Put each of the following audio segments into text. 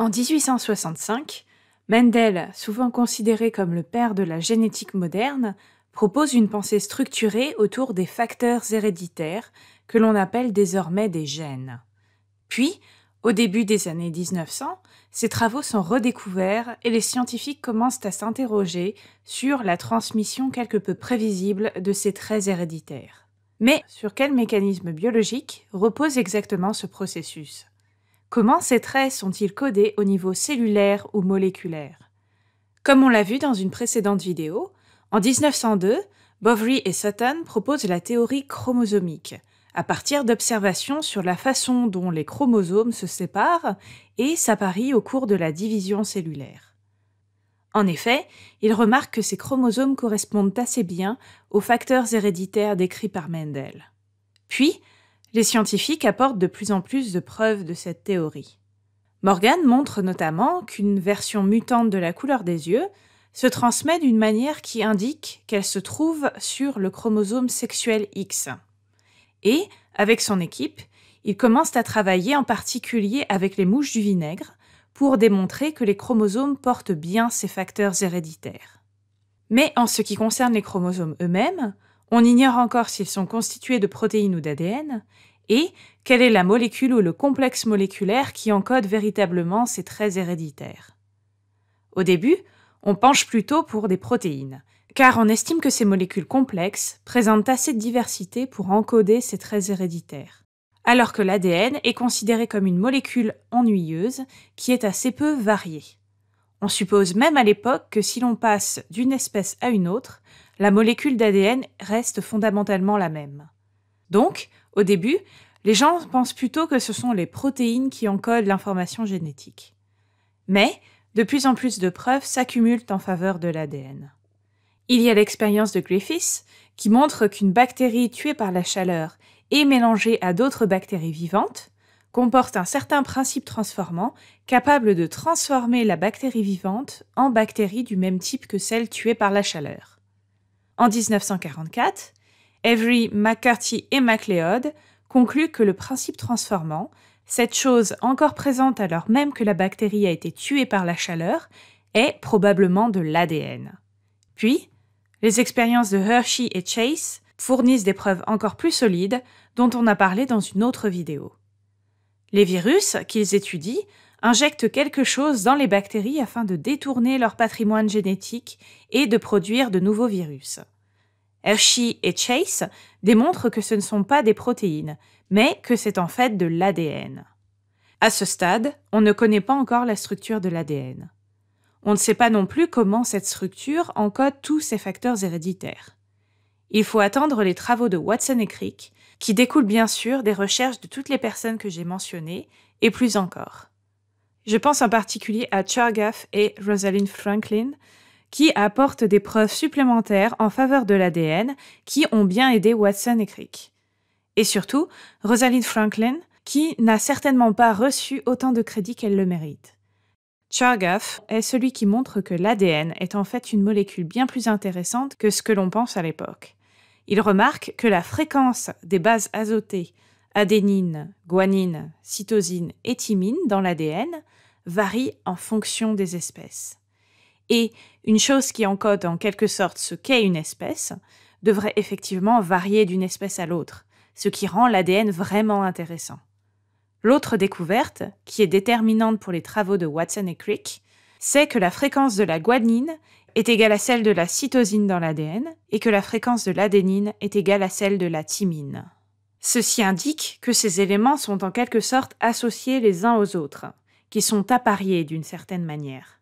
En 1865, Mendel, souvent considéré comme le père de la génétique moderne, propose une pensée structurée autour des facteurs héréditaires que l'on appelle désormais des gènes. Puis, au début des années 1900, ses travaux sont redécouverts et les scientifiques commencent à s'interroger sur la transmission quelque peu prévisible de ces traits héréditaires. Mais sur quel mécanisme biologique repose exactement ce processus Comment ces traits sont-ils codés au niveau cellulaire ou moléculaire Comme on l'a vu dans une précédente vidéo, en 1902, Bovary et Sutton proposent la théorie chromosomique, à partir d'observations sur la façon dont les chromosomes se séparent et s'apparient au cours de la division cellulaire. En effet, ils remarquent que ces chromosomes correspondent assez bien aux facteurs héréditaires décrits par Mendel. Puis, les scientifiques apportent de plus en plus de preuves de cette théorie. Morgan montre notamment qu'une version mutante de la couleur des yeux se transmet d'une manière qui indique qu'elle se trouve sur le chromosome sexuel X. Et, avec son équipe, il commence à travailler en particulier avec les mouches du vinaigre pour démontrer que les chromosomes portent bien ces facteurs héréditaires. Mais en ce qui concerne les chromosomes eux-mêmes, on ignore encore s'ils sont constitués de protéines ou d'ADN, et quelle est la molécule ou le complexe moléculaire qui encode véritablement ces traits héréditaires. Au début, on penche plutôt pour des protéines, car on estime que ces molécules complexes présentent assez de diversité pour encoder ces traits héréditaires, alors que l'ADN est considéré comme une molécule ennuyeuse qui est assez peu variée. On suppose même à l'époque que si l'on passe d'une espèce à une autre, la molécule d'ADN reste fondamentalement la même. Donc, au début, les gens pensent plutôt que ce sont les protéines qui encodent l'information génétique. Mais, de plus en plus de preuves s'accumulent en faveur de l'ADN. Il y a l'expérience de Griffiths, qui montre qu'une bactérie tuée par la chaleur et mélangée à d'autres bactéries vivantes comporte un certain principe transformant capable de transformer la bactérie vivante en bactérie du même type que celle tuée par la chaleur. En 1944, Avery, McCarthy et MacLeod concluent que le principe transformant, cette chose encore présente alors même que la bactérie a été tuée par la chaleur, est probablement de l'ADN. Puis, les expériences de Hershey et Chase fournissent des preuves encore plus solides dont on a parlé dans une autre vidéo. Les virus qu'ils étudient injectent quelque chose dans les bactéries afin de détourner leur patrimoine génétique et de produire de nouveaux virus. Hershey et Chase démontrent que ce ne sont pas des protéines, mais que c'est en fait de l'ADN. À ce stade, on ne connaît pas encore la structure de l'ADN. On ne sait pas non plus comment cette structure encode tous ces facteurs héréditaires. Il faut attendre les travaux de Watson et Crick, qui découlent bien sûr des recherches de toutes les personnes que j'ai mentionnées, et plus encore. Je pense en particulier à Chargaff et Rosalind Franklin, qui apportent des preuves supplémentaires en faveur de l'ADN qui ont bien aidé Watson et Crick. Et surtout, Rosalind Franklin, qui n'a certainement pas reçu autant de crédit qu'elle le mérite. Chargaff est celui qui montre que l'ADN est en fait une molécule bien plus intéressante que ce que l'on pense à l'époque. Il remarque que la fréquence des bases azotées adénine, guanine, cytosine et thymine dans l'ADN varie en fonction des espèces et une chose qui encode en quelque sorte ce qu'est une espèce devrait effectivement varier d'une espèce à l'autre, ce qui rend l'ADN vraiment intéressant. L'autre découverte, qui est déterminante pour les travaux de Watson et Crick, c'est que la fréquence de la guanine est égale à celle de la cytosine dans l'ADN et que la fréquence de l'adénine est égale à celle de la thymine. Ceci indique que ces éléments sont en quelque sorte associés les uns aux autres, qui sont appariés d'une certaine manière.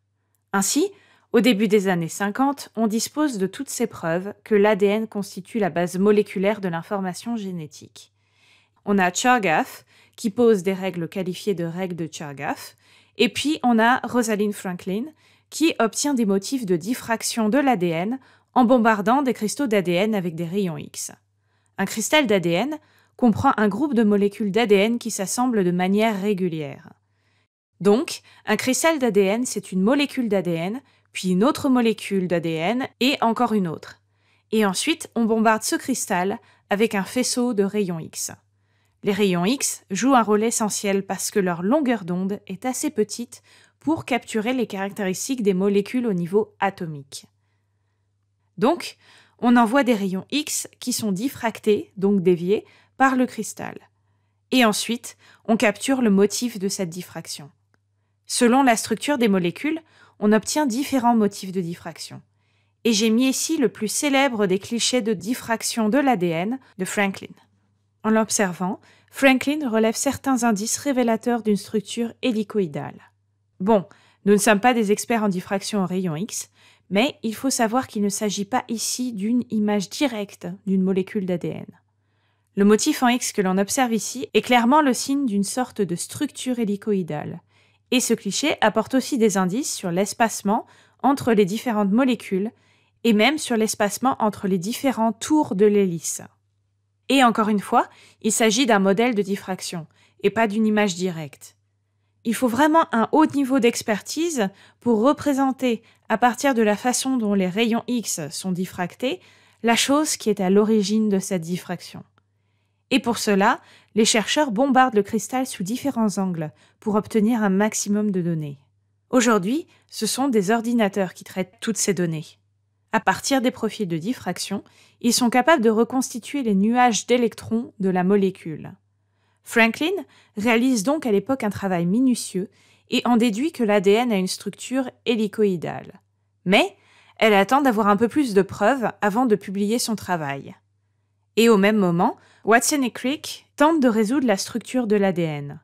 Ainsi, au début des années 50, on dispose de toutes ces preuves que l'ADN constitue la base moléculaire de l'information génétique. On a Chargaff, qui pose des règles qualifiées de règles de Chargaff, et puis on a Rosalind Franklin, qui obtient des motifs de diffraction de l'ADN en bombardant des cristaux d'ADN avec des rayons X. Un cristal d'ADN comprend un groupe de molécules d'ADN qui s'assemblent de manière régulière. Donc, un cristal d'ADN, c'est une molécule d'ADN puis une autre molécule d'ADN et encore une autre. Et ensuite, on bombarde ce cristal avec un faisceau de rayons X. Les rayons X jouent un rôle essentiel parce que leur longueur d'onde est assez petite pour capturer les caractéristiques des molécules au niveau atomique. Donc, on envoie des rayons X qui sont diffractés, donc déviés, par le cristal. Et ensuite, on capture le motif de cette diffraction. Selon la structure des molécules, on obtient différents motifs de diffraction. Et j'ai mis ici le plus célèbre des clichés de diffraction de l'ADN de Franklin. En l'observant, Franklin relève certains indices révélateurs d'une structure hélicoïdale. Bon, nous ne sommes pas des experts en diffraction en rayon X, mais il faut savoir qu'il ne s'agit pas ici d'une image directe d'une molécule d'ADN. Le motif en X que l'on observe ici est clairement le signe d'une sorte de structure hélicoïdale, et ce cliché apporte aussi des indices sur l'espacement entre les différentes molécules et même sur l'espacement entre les différents tours de l'hélice. Et encore une fois, il s'agit d'un modèle de diffraction et pas d'une image directe. Il faut vraiment un haut niveau d'expertise pour représenter, à partir de la façon dont les rayons X sont diffractés, la chose qui est à l'origine de cette diffraction. Et pour cela, les chercheurs bombardent le cristal sous différents angles pour obtenir un maximum de données. Aujourd'hui, ce sont des ordinateurs qui traitent toutes ces données. À partir des profils de diffraction, ils sont capables de reconstituer les nuages d'électrons de la molécule. Franklin réalise donc à l'époque un travail minutieux et en déduit que l'ADN a une structure hélicoïdale. Mais elle attend d'avoir un peu plus de preuves avant de publier son travail. Et au même moment, Watson et Crick tentent de résoudre la structure de l'ADN.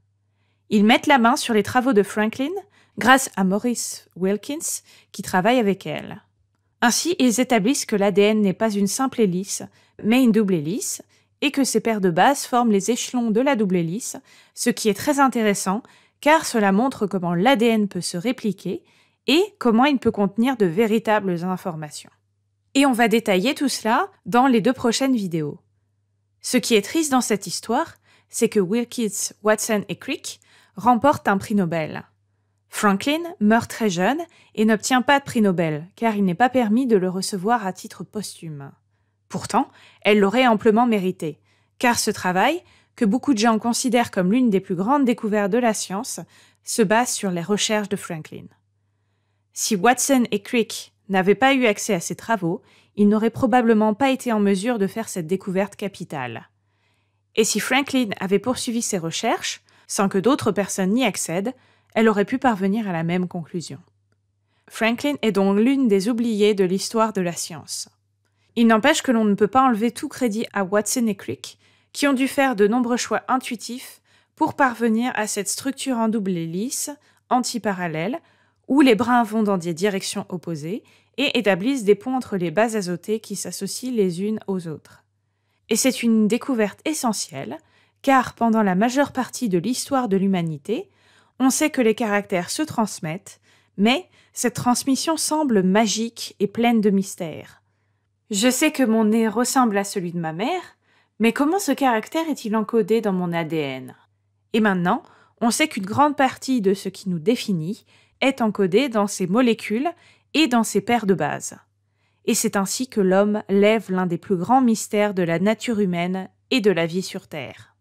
Ils mettent la main sur les travaux de Franklin grâce à Maurice Wilkins qui travaille avec elle. Ainsi, ils établissent que l'ADN n'est pas une simple hélice, mais une double hélice, et que ces paires de bases forment les échelons de la double hélice, ce qui est très intéressant car cela montre comment l'ADN peut se répliquer et comment il peut contenir de véritables informations. Et on va détailler tout cela dans les deux prochaines vidéos. Ce qui est triste dans cette histoire, c'est que Wilkins, Watson et Crick remportent un prix Nobel. Franklin meurt très jeune et n'obtient pas de prix Nobel, car il n'est pas permis de le recevoir à titre posthume. Pourtant, elle l'aurait amplement mérité, car ce travail, que beaucoup de gens considèrent comme l'une des plus grandes découvertes de la science, se base sur les recherches de Franklin. Si Watson et Crick n'avaient pas eu accès à ces travaux, il n'aurait probablement pas été en mesure de faire cette découverte capitale. Et si Franklin avait poursuivi ses recherches, sans que d'autres personnes n'y accèdent, elle aurait pu parvenir à la même conclusion. Franklin est donc l'une des oubliées de l'histoire de la science. Il n'empêche que l'on ne peut pas enlever tout crédit à Watson et Crick, qui ont dû faire de nombreux choix intuitifs pour parvenir à cette structure en double hélice, antiparallèle, où les brins vont dans des directions opposées et établissent des ponts entre les bases azotées qui s'associent les unes aux autres. Et c'est une découverte essentielle, car pendant la majeure partie de l'histoire de l'humanité, on sait que les caractères se transmettent, mais cette transmission semble magique et pleine de mystères. Je sais que mon nez ressemble à celui de ma mère, mais comment ce caractère est-il encodé dans mon ADN Et maintenant, on sait qu'une grande partie de ce qui nous définit est encodée dans ces molécules et dans ses paires de base. Et c'est ainsi que l'homme lève l'un des plus grands mystères de la nature humaine et de la vie sur Terre.